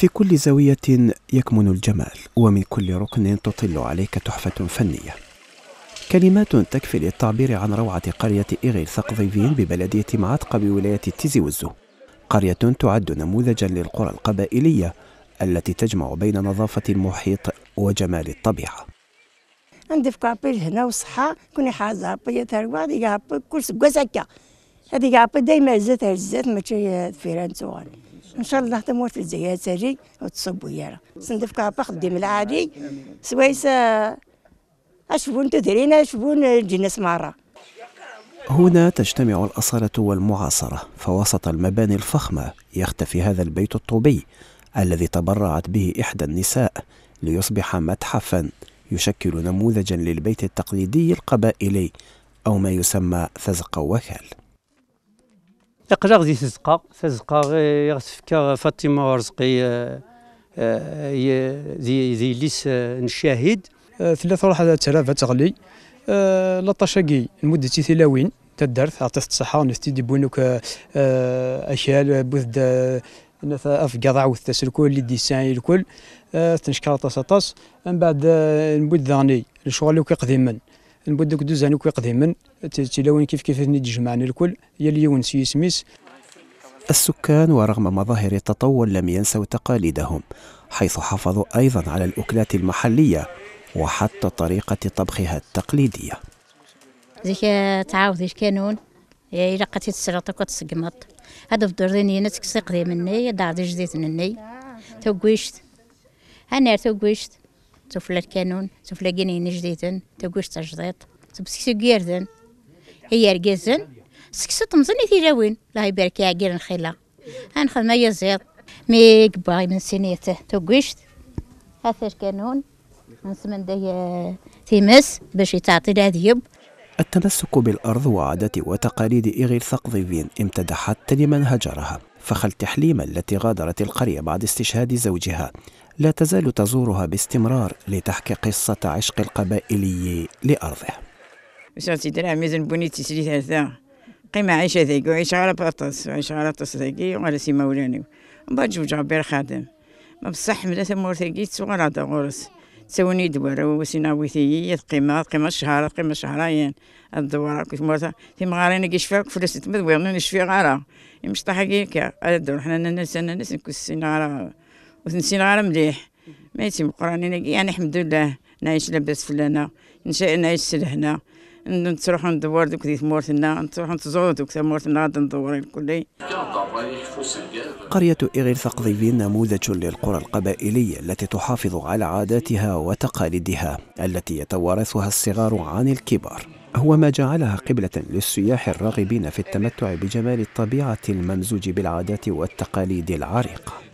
في كل زاوية يكمن الجمال ومن كل ركن تطل عليك تحفة فنية كلمات تكفي للتعبير عن روعة قرية إغيل ثقضيفين ببلدية معتقة بولاية تيزي وزو قرية تعد نموذجا للقرى القبائلية التي تجمع بين نظافة المحيط وجمال الطبيعة عندي في كابيل هنا وصحة كوني بيتها بيا تروى كل سكة هذيك عبد دايما هزات تشي فيران صغار ان شاء الله تموت الزيات ساجي وتصب وياها صندفك عبا خديم العادي سويس اشبون تدرين اشبون الجنس مره هنا تجتمع الأصالة والمعاصرة فوسط المباني الفخمة يختفي هذا البيت الطوبي الذي تبرعت به إحدى النساء ليصبح متحفا يشكل نموذجا للبيت التقليدي القبائلي أو ما يسمى فزق وكال إقجاغ تزقى تزقا تزقا غتفكا فاطمة رزقي آه، آه، زي زي ليس نشاهد آه، ثلاثة روح ترافة تغلي لاطاشاكي المدة ثلاوين تدرت عطيت الصحة ونستي دي بونوك أشيال بوذ نثا افكاد عاوث تاس الكل لي ديسان الكل تنشكر طاس طاس من بعد نبود ذاني الشغل اللي كيقدم من نبدوك دوزان كي قديما تلاوين كيف كيف نتجمعنا الكل يا يليون سي سميس السكان ورغم مظاهر التطور لم ينسوا تقاليدهم حيث حافظوا أيضا على الأكلات المحلية وحتى طريقة طبخها التقليدية ذيك تعاود يا إلا قتي السلطة وتسقمط هذا في ديني نتكسي قديم مني دار جديد مني توكويشت أنا توكويشت سوف الكانون سوف جيني جديدن تقوش تجديد سوف سكسو جيردن هي رجزن سكسو تمزني تيجاوين لا يبارك يا جيرن خيلا هنخدم ما يزيد ميك باي من سنيته تقوشت هذا الكانون من نسمن دي تيمس باش يتعطي الهديب التمسك بالأرض وعادات وتقاليد إغير امتد حتى لمن هجرها فخلت حليمة التي غادرت القرية بعد استشهاد زوجها لا تزال تزورها باستمرار لتحكي قصة عشق القبائلي لأرضه ساتي درهم ميزن بنيتي سلي ثلاثة قيمة عيشة ذيك وعيشة على بطس وعيشة على بطس ذيك وعلى سي مولاني ومن بعد جوج عبير خادم ما بصح من ثم ثيك صغار عدا دغورس تساوني دوار وسينا ويثي تقيما تقيما الشهر تقيما شهرين الدوار كيف مرتا في مغارينا شفاك فلوس تمد ويغنو نشفي غارة مش طاحكي كا الدور حنا ناس ناس نكسينا غارة وتنسينا غارة مليح ما يتم قرانينا يعني الحمد لله نعيش لاباس فلانا نعيش سلهنا نتروحوا ندور دوك دي ثمورتنا نتروحوا نتزورو دوك ثمورتنا غاد ندور الكلي قرية إغير ثقذيفين نموذج للقرى القبائلية التي تحافظ على عاداتها وتقاليدها التي يتوارثها الصغار عن الكبار هو ما جعلها قبلة للسياح الراغبين في التمتع بجمال الطبيعة الممزوج بالعادات والتقاليد العريقة